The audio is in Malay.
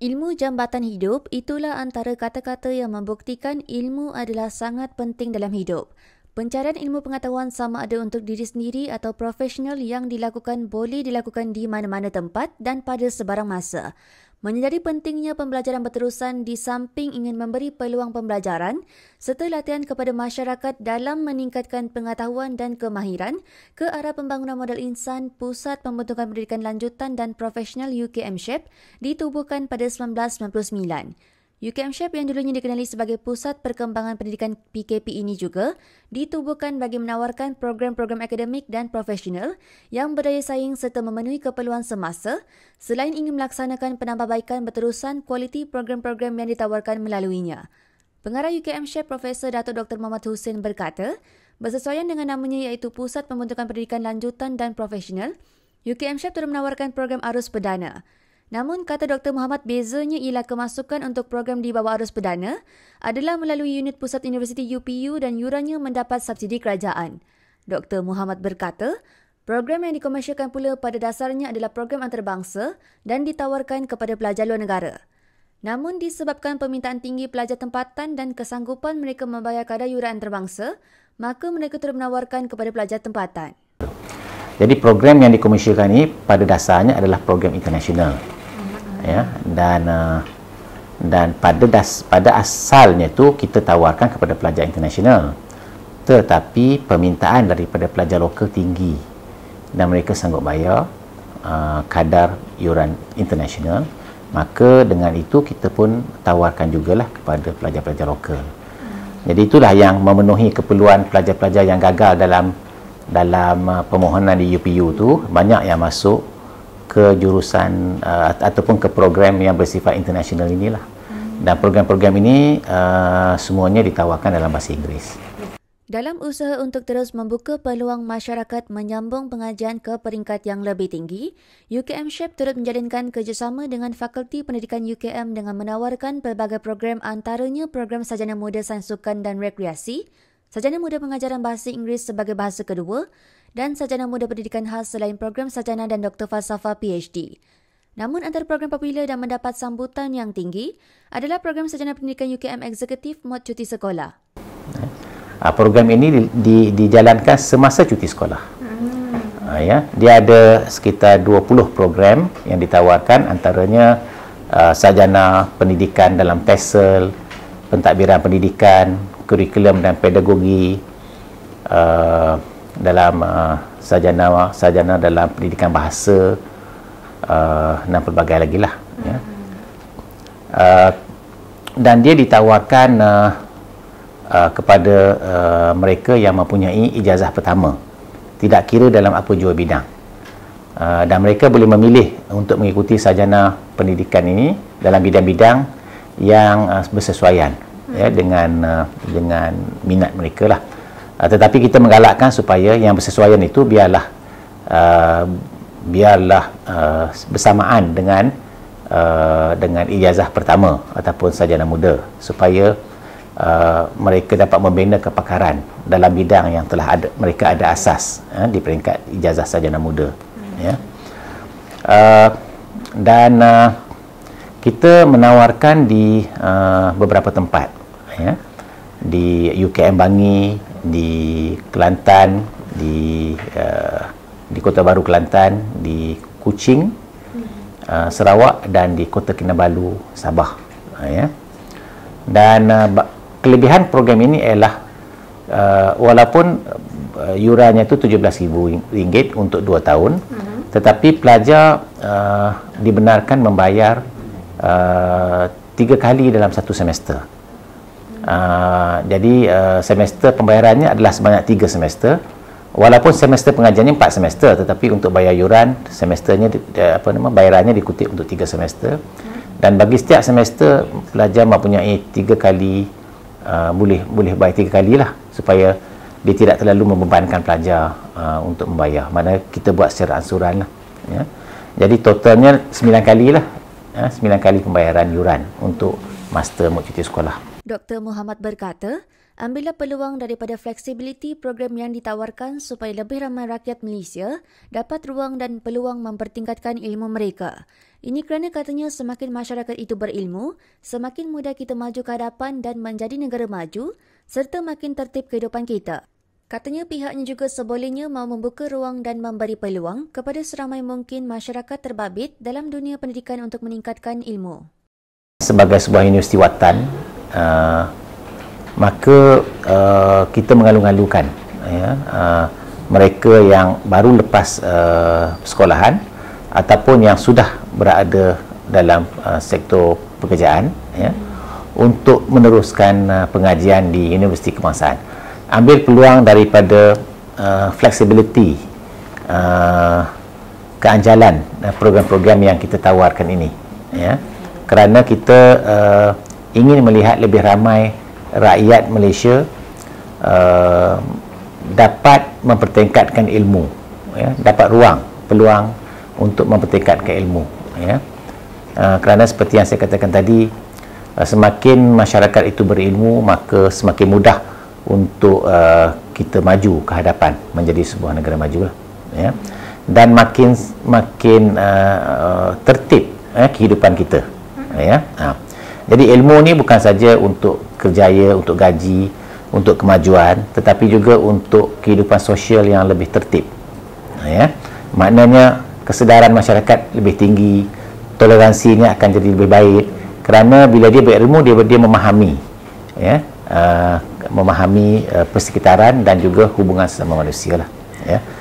Ilmu jambatan hidup itulah antara kata-kata yang membuktikan ilmu adalah sangat penting dalam hidup. Pencarian ilmu pengetahuan sama ada untuk diri sendiri atau profesional yang dilakukan boleh dilakukan di mana-mana tempat dan pada sebarang masa. Menyedari pentingnya pembelajaran berterusan di samping ingin memberi peluang pembelajaran serta latihan kepada masyarakat dalam meningkatkan pengetahuan dan kemahiran ke arah pembangunan modal insan Pusat Pembentukan Pendidikan Lanjutan dan Profesional UKM SHAPE ditubuhkan pada 1999. UKM SHAPE yang dulunya dikenali sebagai pusat perkembangan pendidikan PKP ini juga ditubuhkan bagi menawarkan program-program akademik dan profesional yang berdaya saing serta memenuhi keperluan semasa selain ingin melaksanakan penambahbaikan berterusan kualiti program-program yang ditawarkan melaluinya. Pengarah UKM SHAPE Profesor Dato Dr. Muhammad Hussein berkata, bersesuaian dengan namanya iaitu Pusat Pembentukan Pendidikan Lanjutan dan Profesional, UKM SHAPE turut menawarkan program arus perdana. Namun kata Dr. Muhammad bezanya ialah kemasukan untuk program di bawah arus perdana adalah melalui unit pusat universiti UPU dan yurannya mendapat subsidi kerajaan. Dr. Muhammad berkata, program yang dikomersialkan pula pada dasarnya adalah program antarabangsa dan ditawarkan kepada pelajar luar negara. Namun disebabkan permintaan tinggi pelajar tempatan dan kesanggupan mereka membayar kadar yuran antarabangsa, maka mereka terus menawarkan kepada pelajar tempatan. Jadi program yang dikomersialkan ini pada dasarnya adalah program internasional ya dan uh, dan pada das, pada asalnya tu kita tawarkan kepada pelajar international tetapi permintaan daripada pelajar lokal tinggi dan mereka sanggup bayar uh, kadar yuran international maka dengan itu kita pun tawarkan jugalah kepada pelajar-pelajar lokal jadi itulah yang memenuhi keperluan pelajar-pelajar yang gagal dalam dalam uh, permohonan di UPU tu banyak yang masuk ke jurusan uh, ataupun ke program yang bersifat international inilah. Hmm. Dan program-program ini uh, semuanya ditawarkan dalam bahasa Inggeris. Dalam usaha untuk terus membuka peluang masyarakat menyambung pengajian ke peringkat yang lebih tinggi, UKM SHAPE turut menjalinkan kerjasama dengan Fakulti Pendidikan UKM dengan menawarkan pelbagai program antaranya program Sajana Muda sansukan dan Rekreasi, Sajana Muda Pengajaran Bahasa Inggeris sebagai bahasa kedua, dan Sarjana Muda Pendidikan Khas selain program Sarjana dan Doktor Falsafah PhD. Namun antara program popular dan mendapat sambutan yang tinggi adalah program Sarjana Pendidikan UKM Eksekutif Mod Cuti Sekolah. Ah, program ini di, di, dijalankan semasa cuti sekolah. Hmm. Ah, ya, dia ada sekitar 20 program yang ditawarkan antaranya uh, Sarjana Pendidikan dalam PESEL, Pentadbiran Pendidikan, Kurikulum dan Pedagogi, uh, dalam uh, sajana sarjana dalam pendidikan bahasa uh, dan pelbagai lagi lah hmm. ya. uh, dan dia ditawarkan uh, uh, kepada uh, mereka yang mempunyai ijazah pertama tidak kira dalam apa jua bidang uh, dan mereka boleh memilih untuk mengikuti sajana pendidikan ini dalam bidang-bidang yang uh, bersesuaian hmm. ya, dengan uh, dengan minat mereka lah Ah, tetapi kita menggalakkan supaya yang bersesuaian itu biarlah uh, biarlah uh, bersamaan dengan uh, dengan ijazah pertama ataupun sarjana muda supaya uh, mereka dapat membina kepakaran dalam bidang yang telah ada mereka ada asas uh, di peringkat ijazah sarjana muda hmm. ya uh, dan uh, kita menawarkan di uh, beberapa tempat ya di UKM Bangi di Kelantan, di uh, di Kota Baru Kelantan, di Kuching, uh, Sarawak dan di Kota Kinabalu, Sabah. Uh, eh, Yeah. Dan uh, kelebihan program ini ialah uh, walaupun uh, yurannya itu RM17,000 untuk 2 tahun, uh-huh. tetapi pelajar uh, dibenarkan membayar uh, tiga kali dalam satu semester. Uh, jadi uh, semester pembayarannya adalah sebanyak 3 semester walaupun semester pengajiannya 4 semester tetapi untuk bayar yuran semesternya uh, apa nama bayarannya dikutip untuk 3 semester dan bagi setiap semester pelajar mempunyai 3 kali uh, boleh boleh bayar 3 kali lah supaya dia tidak terlalu membebankan pelajar uh, untuk membayar mana kita buat secara ansuran lah ya. jadi totalnya 9 kali lah ya, 9 kali pembayaran yuran untuk master mod cuti sekolah Dr. Muhammad berkata, ambillah peluang daripada fleksibiliti program yang ditawarkan supaya lebih ramai rakyat Malaysia dapat ruang dan peluang mempertingkatkan ilmu mereka. Ini kerana katanya semakin masyarakat itu berilmu, semakin mudah kita maju ke hadapan dan menjadi negara maju serta makin tertib kehidupan kita. Katanya pihaknya juga sebolehnya mahu membuka ruang dan memberi peluang kepada seramai mungkin masyarakat terbabit dalam dunia pendidikan untuk meningkatkan ilmu. Sebagai sebuah universiti watan, Ah, maka uh, kita mengalu-alukan ya, uh, mereka yang baru lepas uh, sekolahan ataupun yang sudah berada dalam uh, sektor pekerjaan ya, untuk meneruskan uh, pengajian di Universiti Kemasan ambil peluang daripada uh, flexibility uh, keanjalan uh, program-program yang kita tawarkan ini ya. kerana kita uh, ingin melihat lebih ramai rakyat Malaysia uh, dapat mempertingkatkan ilmu ya, dapat ruang, peluang untuk mempertingkatkan ilmu ya. uh, kerana seperti yang saya katakan tadi uh, semakin masyarakat itu berilmu maka semakin mudah untuk uh, kita maju ke hadapan menjadi sebuah negara maju lah, ya. dan makin makin uh, uh, tertib eh, kehidupan kita ya. Uh. Jadi ilmu ni bukan saja untuk kerjaya, untuk gaji, untuk kemajuan, tetapi juga untuk kehidupan sosial yang lebih tertib. Ha, ya. Maknanya kesedaran masyarakat lebih tinggi, toleransinya akan jadi lebih baik kerana bila dia berilmu dia dia memahami ya, uh, memahami uh, persekitaran dan juga hubungan sesama manusia lah, ya.